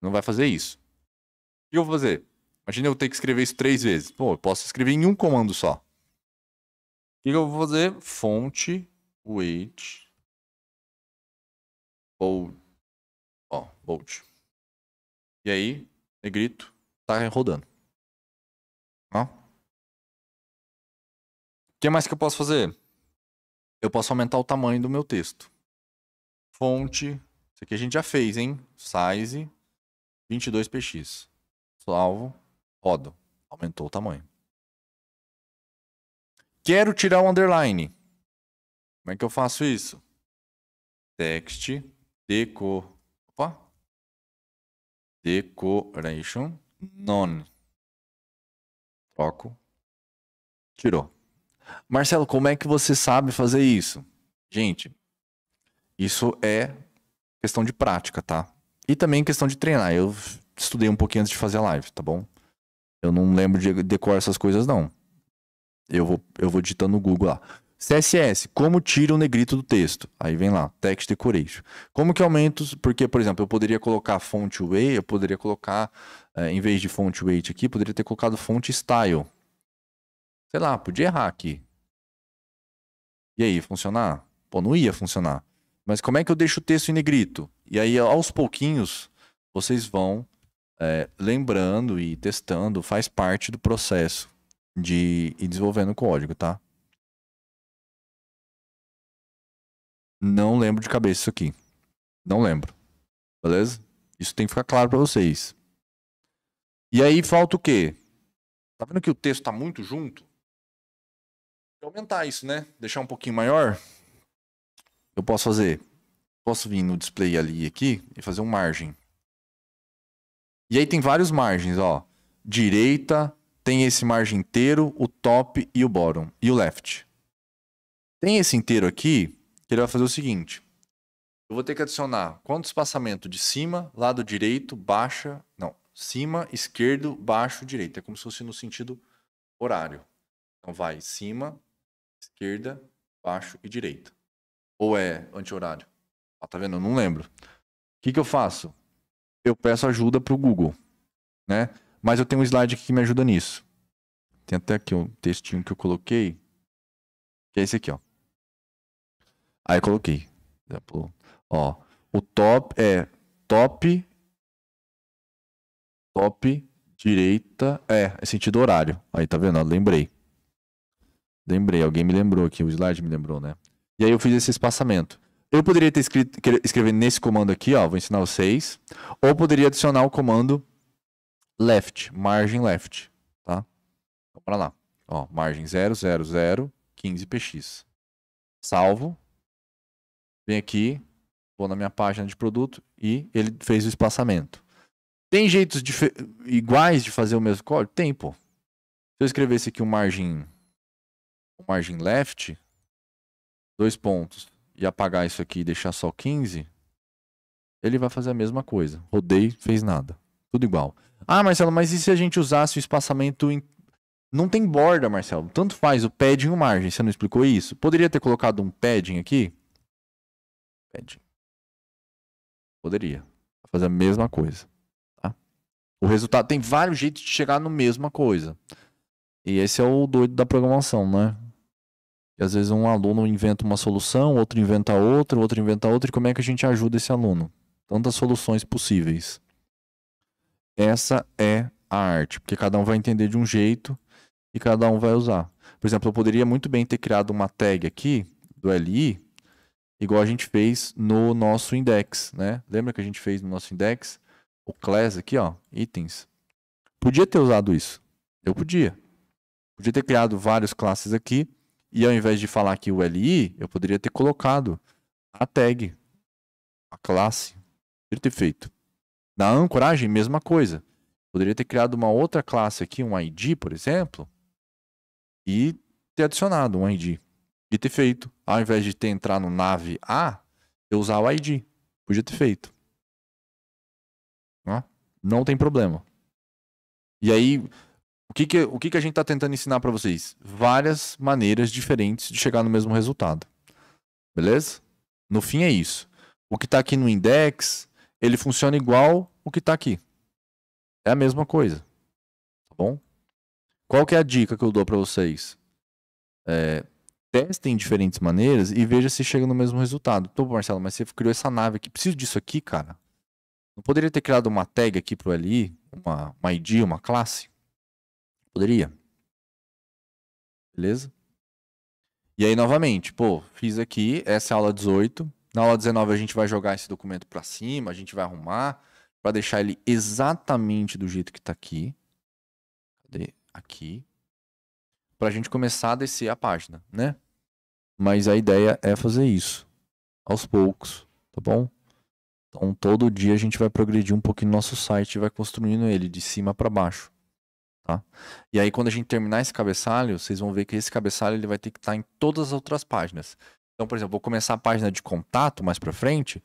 Não vai fazer isso. O que eu vou fazer? Imagina eu ter que escrever isso três vezes. Pô, eu posso escrever em um comando só. O que, que eu vou fazer? Fonte weight bold. Ó, bold. E aí, negrito, tá rodando. Ó. O que mais que eu posso fazer? Eu posso aumentar o tamanho do meu texto. Fonte. Isso aqui a gente já fez, hein? Size 22px. Salvo. Rodo. Aumentou o tamanho. Quero tirar o underline. Como é que eu faço isso? Text deco, opa, decoration none. Troco. Tirou. Marcelo, como é que você sabe fazer isso? Gente, isso é questão de prática, tá? E também questão de treinar. Eu estudei um pouquinho antes de fazer a live, tá bom? Eu não lembro de decorar essas coisas, não. Eu vou, eu vou digitando no Google lá. CSS, como tira o negrito do texto? Aí vem lá, text decoration. Como que aumento, porque, por exemplo, eu poderia colocar font way, eu poderia colocar, eh, em vez de font weight aqui, poderia ter colocado font style. Sei lá, podia errar aqui. E aí, funcionar? Pô, não ia funcionar. Mas como é que eu deixo o texto em negrito? E aí, aos pouquinhos, vocês vão é, lembrando e testando faz parte do processo de ir desenvolvendo código, tá? Não lembro de cabeça isso aqui. Não lembro. Beleza? Isso tem que ficar claro para vocês. E aí falta o quê? Tá vendo que o texto tá muito junto? Vou aumentar isso, né? Deixar um pouquinho maior. Eu posso fazer. Posso vir no display ali aqui e fazer um margem. E aí tem vários margens, ó. Direita, tem esse margem inteiro, o top e o bottom, e o left. Tem esse inteiro aqui, que ele vai fazer o seguinte. Eu vou ter que adicionar quanto espaçamento de cima, lado direito, baixa, não, cima, esquerdo, baixo, direito. É como se fosse no sentido horário. Então vai cima, esquerda, baixo e direita. Ou é anti-horário? Ah, tá vendo? Eu não lembro. O que, que eu faço? eu peço ajuda para o Google, né? Mas eu tenho um slide aqui que me ajuda nisso. Tem até aqui um textinho que eu coloquei, que é esse aqui, ó. Aí eu coloquei, ó, o top é top top direita, é, é sentido horário. Aí tá vendo, ó, lembrei. Lembrei, alguém me lembrou aqui, o slide me lembrou, né? E aí eu fiz esse espaçamento. Eu poderia ter escrito, escrever nesse comando aqui, ó, vou ensinar vocês, ou poderia adicionar o comando left, margem left, tá? Então, para lá, ó, margem 0, 0, 0, 15px. Salvo, vem aqui, vou na minha página de produto e ele fez o espaçamento. Tem jeitos iguais de fazer o mesmo código? Tem, pô. Se eu escrevesse aqui o um margem, um margem left, dois pontos, e apagar isso aqui e deixar só 15, ele vai fazer a mesma coisa. Rodei, fez nada. Tudo igual. Ah, Marcelo, mas e se a gente usasse o espaçamento em... Não tem borda, Marcelo. Tanto faz o padding e o margem. Você não explicou isso? Poderia ter colocado um padding aqui? Padding. Poderia. fazer a mesma coisa. Tá? O resultado... Tem vários jeitos de chegar no mesma coisa. E esse é o doido da programação, né? E às vezes um aluno inventa uma solução, outro inventa outra, outro inventa outra, e como é que a gente ajuda esse aluno? Tantas soluções possíveis. Essa é a arte, porque cada um vai entender de um jeito e cada um vai usar. Por exemplo, eu poderia muito bem ter criado uma tag aqui do LI, igual a gente fez no nosso index, né? Lembra que a gente fez no nosso index o class aqui, ó, itens. Podia ter usado isso. Eu podia. Podia ter criado várias classes aqui e ao invés de falar aqui o LI, eu poderia ter colocado a tag, a classe. Poderia ter feito. Na ancoragem, mesma coisa. Poderia ter criado uma outra classe aqui, um ID, por exemplo, e ter adicionado um ID. E ter feito. Ao invés de ter entrar no nave A, eu usar o ID. Podia ter feito. Não tem problema. E aí, o que, que, o que, que a gente está tentando ensinar para vocês? Várias maneiras diferentes de chegar no mesmo resultado. Beleza? No fim é isso. O que está aqui no index, ele funciona igual o que está aqui. É a mesma coisa. Tá bom? Qual que é a dica que eu dou para vocês? É, testem diferentes maneiras e veja se chega no mesmo resultado. Tô, Marcelo, mas você criou essa nave aqui. Preciso disso aqui, cara? Não poderia ter criado uma tag aqui para o LI? Uma, uma ID, uma classe? Poderia. Beleza? E aí, novamente, pô, fiz aqui, essa é a aula 18. Na aula 19 a gente vai jogar esse documento para cima, a gente vai arrumar para deixar ele exatamente do jeito que tá aqui. Cadê? Aqui. Pra gente começar a descer a página, né? Mas a ideia é fazer isso aos poucos, tá bom? Então todo dia a gente vai progredir um pouquinho no nosso site e vai construindo ele de cima para baixo. Tá? E aí, quando a gente terminar esse cabeçalho, vocês vão ver que esse cabeçalho ele vai ter que estar tá em todas as outras páginas. Então, por exemplo, vou começar a página de contato mais para frente,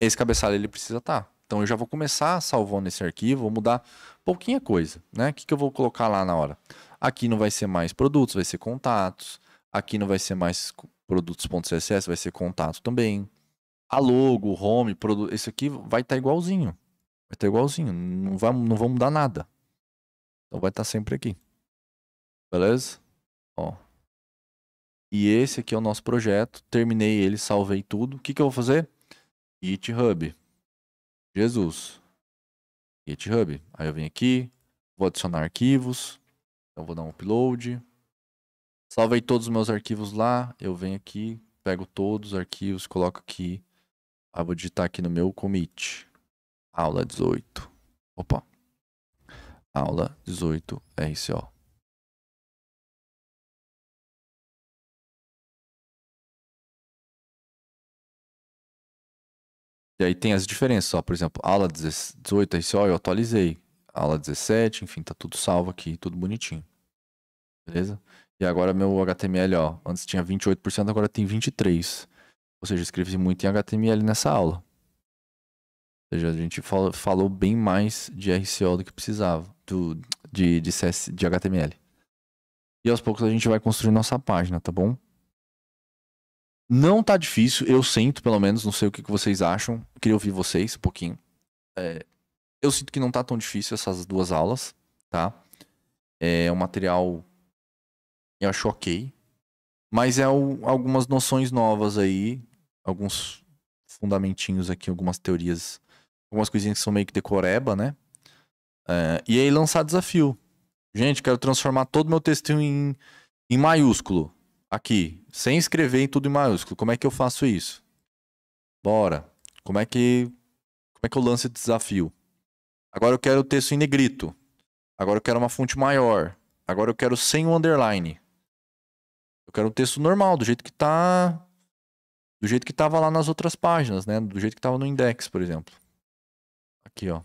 esse cabeçalho ele precisa estar. Tá. Então, eu já vou começar salvando esse arquivo, vou mudar pouquinha coisa, né? O que, que eu vou colocar lá na hora? Aqui não vai ser mais produtos, vai ser contatos. Aqui não vai ser mais produtos.css, vai ser contato também. A logo, home, produto, esse aqui vai estar tá igualzinho. Vai estar igualzinho, não, vai, não vão mudar nada. Então vai estar tá sempre aqui. Beleza? Ó. E esse aqui é o nosso projeto. Terminei ele, salvei tudo. O que, que eu vou fazer? GitHub. Jesus. GitHub. Aí eu venho aqui, vou adicionar arquivos. Então vou dar um upload. Salvei todos os meus arquivos lá. Eu venho aqui, pego todos os arquivos, coloco aqui. Aí ah, vou digitar aqui no meu commit. Aula 18. Opa aula 18 RCO. E aí tem as diferenças, ó, por exemplo, aula 18 RCO eu atualizei, aula 17, enfim, tá tudo salvo aqui, tudo bonitinho. Beleza? E agora meu HTML, ó, antes tinha 28%, agora tem 23. Ou seja, escrevi muito em HTML nessa aula. Ou seja, a gente falou bem mais de RCO do que precisava do, de, de, CS, de HTML. E aos poucos a gente vai construir nossa página, tá bom? Não tá difícil, eu sinto pelo menos, não sei o que, que vocês acham. Queria ouvir vocês um pouquinho. É, eu sinto que não tá tão difícil essas duas aulas, tá? É um material eu acho ok. Mas é o, algumas noções novas aí, alguns fundamentinhos aqui, algumas teorias, algumas coisinhas que são meio que decoreba, né? É, e aí lançar desafio. Gente, quero transformar todo meu texto em, em maiúsculo. Aqui, sem escrever em tudo em maiúsculo. Como é que eu faço isso? Bora. Como é que como é que eu lanço esse desafio? Agora eu quero o texto em negrito. Agora eu quero uma fonte maior. Agora eu quero sem o underline. Eu quero um texto normal, do jeito que tá do jeito que tava lá nas outras páginas, né? Do jeito que tava no index, por exemplo. Aqui, ó.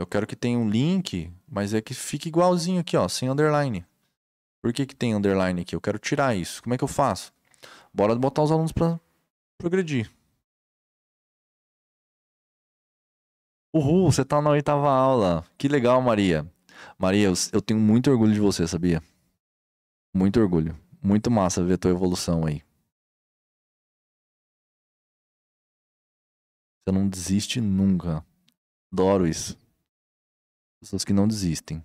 Eu quero que tenha um link, mas é que fique igualzinho aqui, ó, sem underline. Por que, que tem underline aqui? Eu quero tirar isso. Como é que eu faço? Bora botar os alunos para progredir. Uhul, você tá na oitava aula. Que legal, Maria. Maria, eu, eu tenho muito orgulho de você, sabia? Muito orgulho. Muito massa ver tua evolução aí. Você não desiste nunca. Adoro isso. Pessoas que não desistem.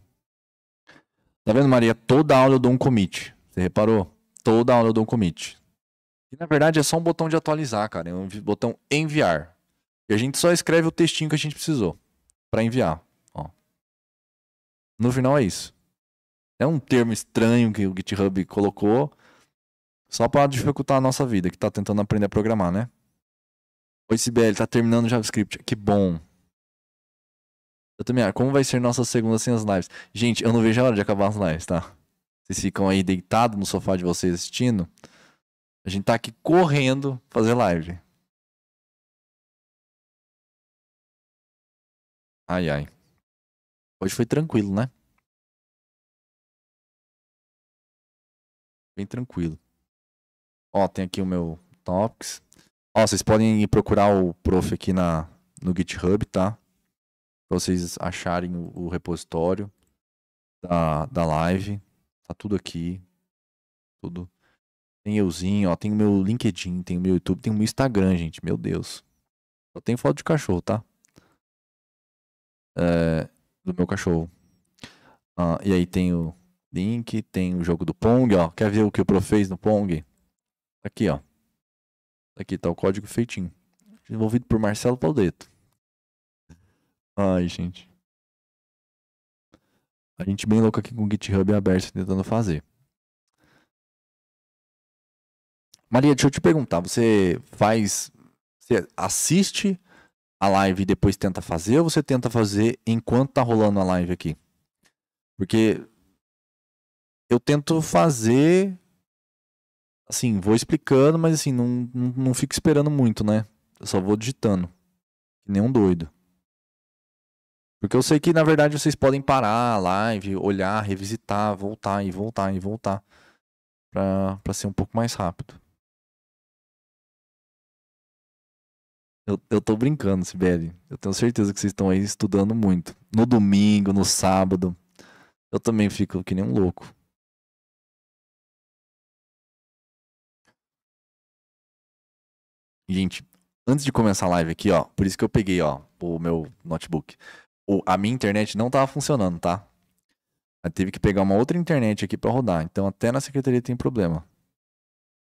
Tá vendo, Maria? Toda aula eu dou um commit. Você reparou? Toda aula eu dou um commit. E na verdade é só um botão de atualizar, cara. É um botão enviar. E a gente só escreve o textinho que a gente precisou para enviar. Ó. No final é isso. É um termo estranho que o GitHub colocou só para dificultar a nossa vida, que tá tentando aprender a programar, né? O CBL tá terminando JavaScript. Que bom. Eu também, ah, como vai ser nossa segunda sem as lives? Gente, eu não vejo a hora de acabar as lives, tá? Vocês ficam aí deitados no sofá de vocês assistindo. A gente tá aqui correndo fazer live. Ai, ai. Hoje foi tranquilo, né? Bem tranquilo. Ó, tem aqui o meu topics. Ó, vocês podem procurar o prof aqui na, no GitHub, tá? para vocês acharem o, o repositório da, da live. Tá tudo aqui. Tudo. Tem euzinho, ó. Tem o meu LinkedIn, tem o meu YouTube, tem o meu Instagram, gente. Meu Deus. Só tem foto de cachorro, tá? É, do meu cachorro. Ah, e aí tem o link, tem o jogo do Pong, ó. Quer ver o que o Pro fez no Pong? Tá aqui, ó. Tá aqui tá o código feitinho. Desenvolvido por Marcelo Paldeto. Ai, gente. A gente bem louco aqui com o GitHub aberto tentando fazer. Maria, deixa eu te perguntar, você faz. Você assiste a live e depois tenta fazer ou você tenta fazer enquanto tá rolando a live aqui? Porque eu tento fazer. Assim, vou explicando, mas assim, não, não, não fico esperando muito, né? Eu só vou digitando. Que nem um doido. Porque eu sei que, na verdade, vocês podem parar a live, olhar, revisitar, voltar e voltar e voltar. Pra, pra ser um pouco mais rápido. Eu, eu tô brincando, Sibeli. Eu tenho certeza que vocês estão aí estudando muito. No domingo, no sábado. Eu também fico que nem um louco. Gente, antes de começar a live aqui, ó, por isso que eu peguei, ó, o meu notebook a minha internet não estava funcionando, tá? Eu teve que pegar uma outra internet aqui para rodar. Então até na secretaria tem problema.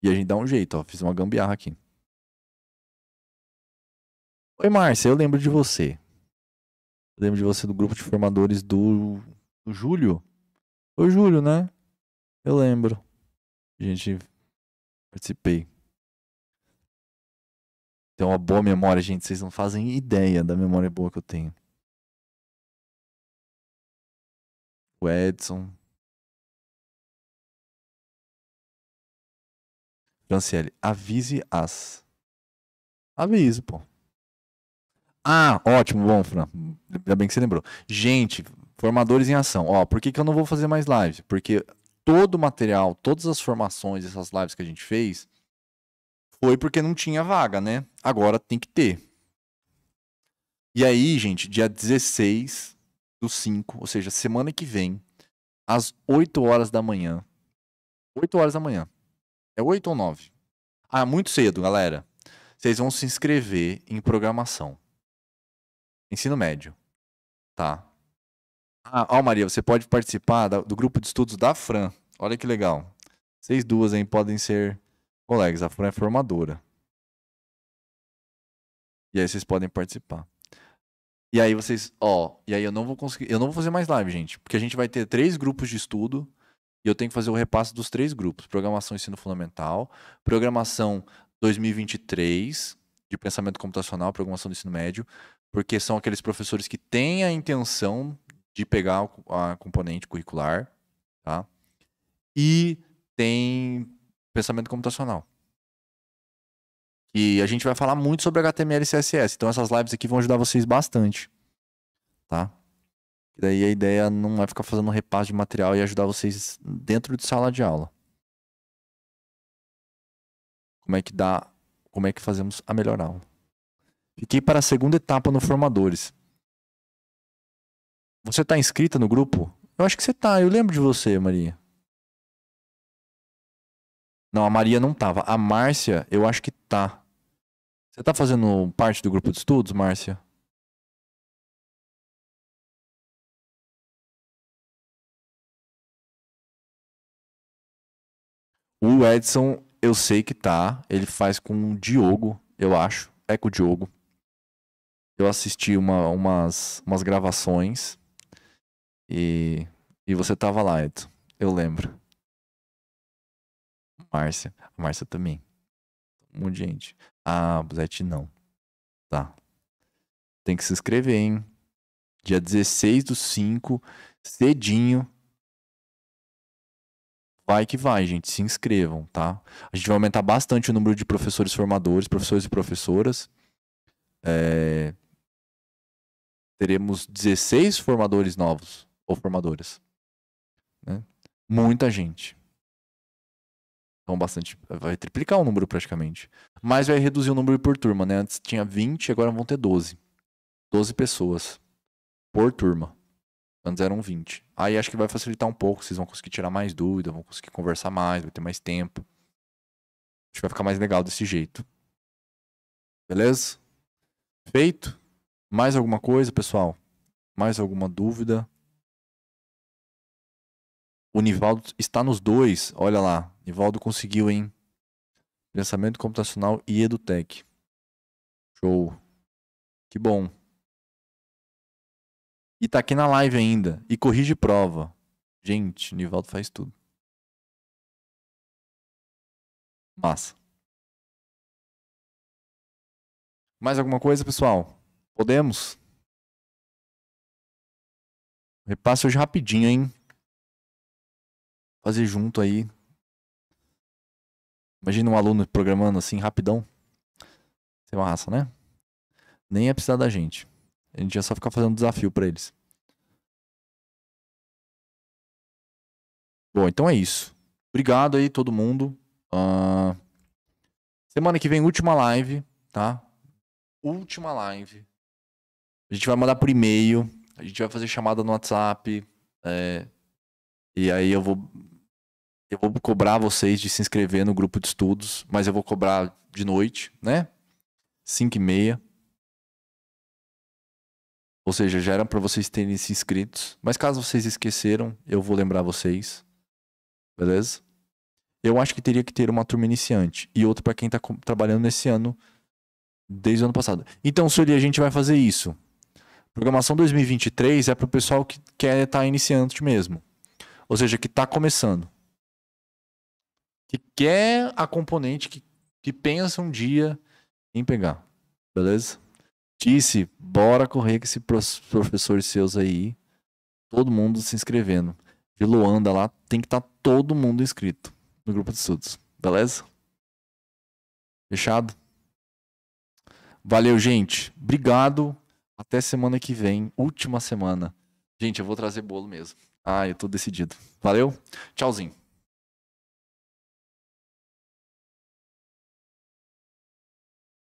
E a gente dá um jeito, ó. Fiz uma gambiarra aqui. Oi, Márcia, eu lembro de você. Eu lembro de você do grupo de formadores do, do Júlio. Foi Júlio, né? Eu lembro. A gente participei. Tem uma boa memória, gente. Vocês não fazem ideia da memória boa que eu tenho. o Edson. Franciele, avise as. Aviso, pô. Ah, ótimo, bom, Fran. Ainda bem que você lembrou. Gente, formadores em ação. Ó, por que, que eu não vou fazer mais lives? Porque todo o material, todas as formações, essas lives que a gente fez, foi porque não tinha vaga, né? Agora tem que ter. E aí, gente, dia 16 do 5, ou seja, semana que vem, às 8 horas da manhã. 8 horas da manhã. É 8 ou 9? Ah, muito cedo, galera. Vocês vão se inscrever em programação. Ensino médio. Tá? Ah, ó, Maria, você pode participar do grupo de estudos da Fran. Olha que legal. Vocês duas, hein, podem ser colegas. A Fran é formadora. E aí vocês podem participar. E aí vocês, ó, e aí eu não vou conseguir, eu não vou fazer mais live, gente, porque a gente vai ter três grupos de estudo e eu tenho que fazer o repasse dos três grupos: programação ensino fundamental, programação 2023 de pensamento computacional, programação do ensino médio, porque são aqueles professores que têm a intenção de pegar a componente curricular, tá? E tem pensamento computacional que a gente vai falar muito sobre HTML e CSS. Então essas lives aqui vão ajudar vocês bastante, tá? E daí a ideia não é ficar fazendo repasse de material e ajudar vocês dentro de sala de aula. Como é que dá, como é que fazemos a melhor aula? Fiquei para a segunda etapa no formadores. Você está inscrita no grupo? Eu acho que você está. eu lembro de você, Maria. Não, a Maria não tava. A Márcia, eu acho que tá. Você está fazendo parte do grupo de estudos, Márcia? O Edson, eu sei que tá. Ele faz com o Diogo, eu acho. É com o Diogo. Eu assisti uma, umas, umas gravações. E, e você tava lá, Edson. Eu lembro. Márcia. A Márcia também um monte de gente. Ah, Buzete não. Tá. Tem que se inscrever, hein? Dia 16 do 5, cedinho. Vai que vai, gente. Se inscrevam, tá? A gente vai aumentar bastante o número de professores formadores, professores e professoras. É... Teremos 16 formadores novos ou formadoras. Né? Muita gente. Então, bastante. Vai triplicar o número praticamente. Mas vai reduzir o número por turma, né? Antes tinha 20, agora vão ter 12. 12 pessoas por turma. Antes eram 20. Aí acho que vai facilitar um pouco, vocês vão conseguir tirar mais dúvida, vão conseguir conversar mais, vai ter mais tempo. Acho que vai ficar mais legal desse jeito. Beleza? Feito? Mais alguma coisa, pessoal? Mais alguma dúvida? O Nivaldo está nos dois, olha lá. Nivaldo conseguiu, hein? Pensamento computacional e EduTech. Show. Que bom. E tá aqui na live ainda. E corrige prova. Gente, Nivaldo faz tudo. Massa. Mais alguma coisa, pessoal? Podemos? Repasse hoje rapidinho, hein? Fazer junto aí Imagina um aluno programando assim, rapidão. Você raça, né? Nem ia precisar da gente. A gente ia só ficar fazendo desafio para eles. Bom, então é isso. Obrigado aí todo mundo. Uh... Semana que vem, última live, tá? Última live. A gente vai mandar por e-mail. A gente vai fazer chamada no WhatsApp. É... E aí eu vou eu vou cobrar vocês de se inscrever no grupo de estudos, mas eu vou cobrar de noite, né? 5 e meia. Ou seja, já era para vocês terem se inscritos. Mas caso vocês esqueceram, eu vou lembrar vocês. Beleza? Eu acho que teria que ter uma turma iniciante e outra para quem tá trabalhando nesse ano, desde o ano passado. Então, Sueli, a gente vai fazer isso. Programação 2023 é para o pessoal que quer estar tá iniciante mesmo. Ou seja, que está começando que quer a componente que, que pensa um dia em pegar. Beleza? Disse, bora correr com esses professores seus aí. Todo mundo se inscrevendo. De Luanda lá, tem que estar tá todo mundo inscrito no grupo de estudos. Beleza? Fechado? Valeu, gente. Obrigado. Até semana que vem. Última semana. Gente, eu vou trazer bolo mesmo. Ah, eu tô decidido. Valeu. Tchauzinho.